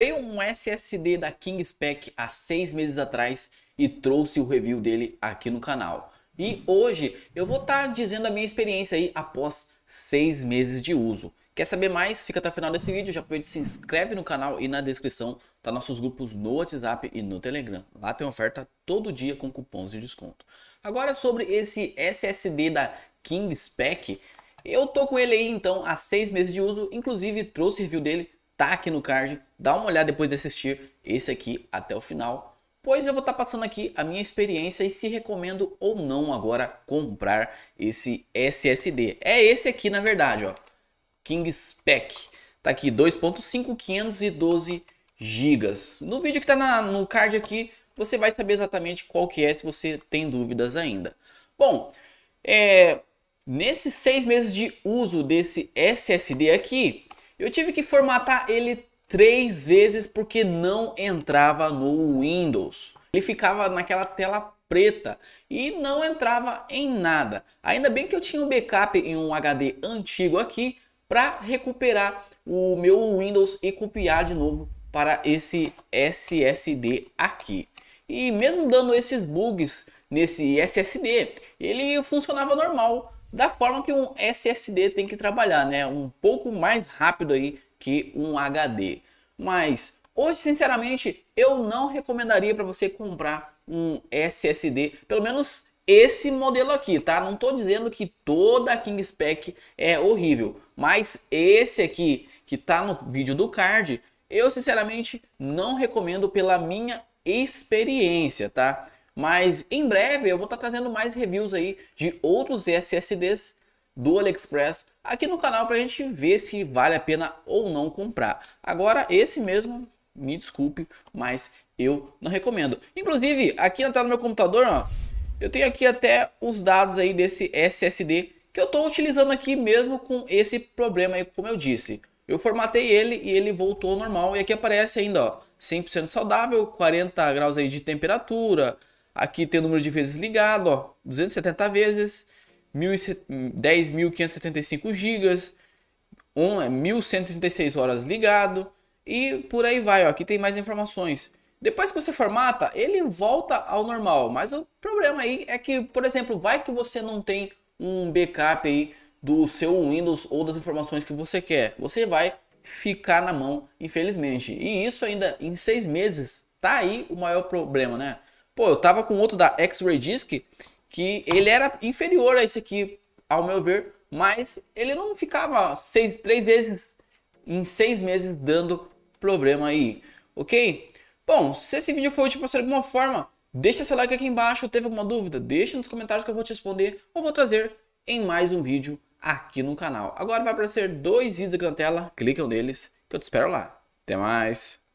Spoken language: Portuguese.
Comprei um SSD da Kingspec há seis meses atrás e trouxe o review dele aqui no canal. E hoje eu vou estar tá dizendo a minha experiência aí após seis meses de uso. Quer saber mais? Fica até o final desse vídeo. Já aproveita e se inscreve no canal e na descrição tá nossos grupos no WhatsApp e no Telegram. Lá tem oferta todo dia com cupons de desconto. Agora sobre esse SSD da Kingspec, eu tô com ele aí então há seis meses de uso. Inclusive trouxe review dele tá aqui no card, dá uma olhada depois de assistir esse aqui até o final, pois eu vou estar tá passando aqui a minha experiência e se recomendo ou não agora comprar esse SSD. É esse aqui na verdade, ó. King Spec. Tá aqui 2.5 GB. No vídeo que tá na, no card aqui, você vai saber exatamente qual que é se você tem dúvidas ainda. Bom, é, nesses seis meses de uso desse SSD aqui, eu tive que formatar ele três vezes porque não entrava no Windows. Ele ficava naquela tela preta e não entrava em nada. Ainda bem que eu tinha um backup em um HD antigo aqui para recuperar o meu Windows e copiar de novo para esse SSD aqui. E mesmo dando esses bugs nesse SSD, ele funcionava normal da forma que um SSD tem que trabalhar, né? Um pouco mais rápido aí que um HD. Mas hoje, sinceramente, eu não recomendaria para você comprar um SSD, pelo menos esse modelo aqui, tá? Não tô dizendo que toda a King Spec é horrível, mas esse aqui que tá no vídeo do card, eu sinceramente não recomendo pela minha experiência, tá? Mas em breve eu vou estar tá trazendo mais reviews aí de outros SSDs do AliExpress aqui no canal para a gente ver se vale a pena ou não comprar. Agora esse mesmo, me desculpe, mas eu não recomendo. Inclusive aqui na tela do meu computador, ó, eu tenho aqui até os dados aí desse SSD que eu estou utilizando aqui mesmo com esse problema aí, como eu disse. Eu formatei ele e ele voltou ao normal e aqui aparece ainda, ó, 100% saudável, 40 graus aí de temperatura, Aqui tem o número de vezes ligado, ó, 270 vezes, 10.575 gigas, 1.136 é, horas ligado e por aí vai. Ó, aqui tem mais informações. Depois que você formata, ele volta ao normal. Mas o problema aí é que, por exemplo, vai que você não tem um backup aí do seu Windows ou das informações que você quer. Você vai ficar na mão, infelizmente. E isso ainda em seis meses, tá aí o maior problema, né? Pô, eu tava com outro da X-Ray Disc que ele era inferior a esse aqui, ao meu ver, mas ele não ficava seis, três vezes em seis meses dando problema aí, ok? Bom, se esse vídeo foi útil para você de alguma forma, deixa seu like aqui embaixo, teve alguma dúvida, deixa nos comentários que eu vou te responder ou vou trazer em mais um vídeo aqui no canal. Agora vai aparecer dois vídeos aqui na tela, clicam neles que eu te espero lá. Até mais!